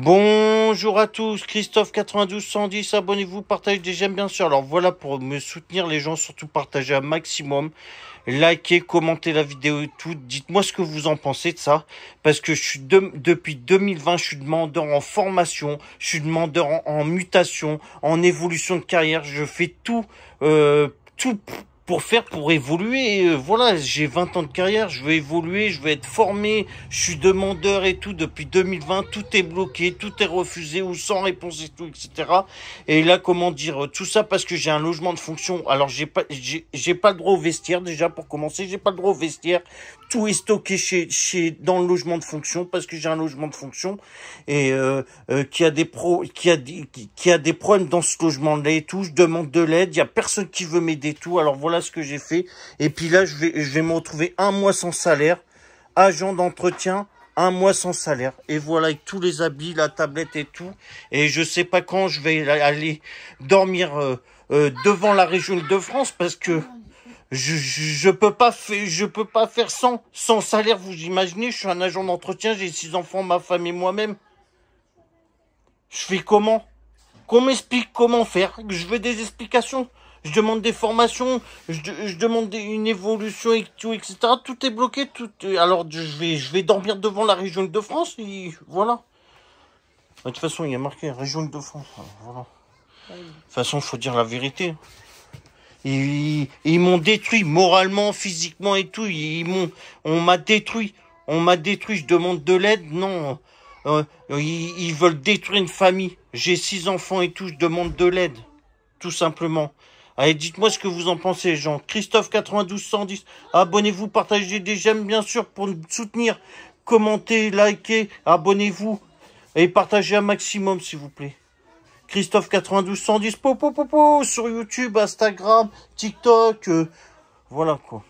Bonjour à tous, Christophe 9210, abonnez-vous, partagez des j'aime bien sûr. Alors voilà pour me soutenir les gens, surtout partagez un maximum, likez, commentez la vidéo et tout. Dites-moi ce que vous en pensez de ça, parce que je suis depuis 2020, je suis demandeur en formation, je suis demandeur en, mutation, en évolution de carrière. Je fais tout, euh, tout pour faire, pour évoluer. Euh, voilà, j'ai 20 ans de carrière, je veux évoluer, je veux être formé, je suis demandeur et tout. Depuis 2020, tout est bloqué, tout est refusé ou sans réponse et tout, etc. Et là, comment dire, euh, tout ça parce que j'ai un logement de fonction. Alors, j'ai pas, j'ai pas le droit au vestiaire déjà pour commencer, j'ai pas le droit au vestiaire tout est stocké chez, chez, dans le logement de fonction parce que j'ai un logement de fonction et euh, euh, qui a des pro, qui a qui, a des problèmes dans ce logement-là et tout. Je demande de l'aide, il y a personne qui veut m'aider tout. Alors voilà ce que j'ai fait. Et puis là, je vais, je vais me retrouver un mois sans salaire, agent d'entretien, un mois sans salaire. Et voilà, avec tous les habits, la tablette et tout. Et je sais pas quand je vais aller dormir euh, devant la région de France parce que je, ne peux pas faire, sans, salaire. Vous imaginez, je suis un agent d'entretien, j'ai six enfants, ma femme et moi-même. Je fais comment Qu'on m'explique comment faire. Je veux des explications. Je demande des formations. Je, demande une évolution, et tout, etc. Tout est bloqué. Alors je vais, dormir devant la région de France. voilà. Bah, de toute façon, il y a marqué région de France. De toute façon, faut dire la vérité. Ils, m'ont détruit moralement, physiquement et tout. Ils, m'ont, on m'a détruit. On m'a détruit. Je demande de l'aide. Non. Euh, ils, veulent détruire une famille. J'ai six enfants et tout. Je demande de l'aide. Tout simplement. Allez, dites-moi ce que vous en pensez, Jean. Christophe 92 110. Abonnez-vous, partagez des j'aime bien sûr pour nous soutenir. Commentez, likez, abonnez-vous et partagez un maximum s'il vous plaît. Christophe 9210 popo po sur YouTube, Instagram, TikTok, euh, voilà quoi.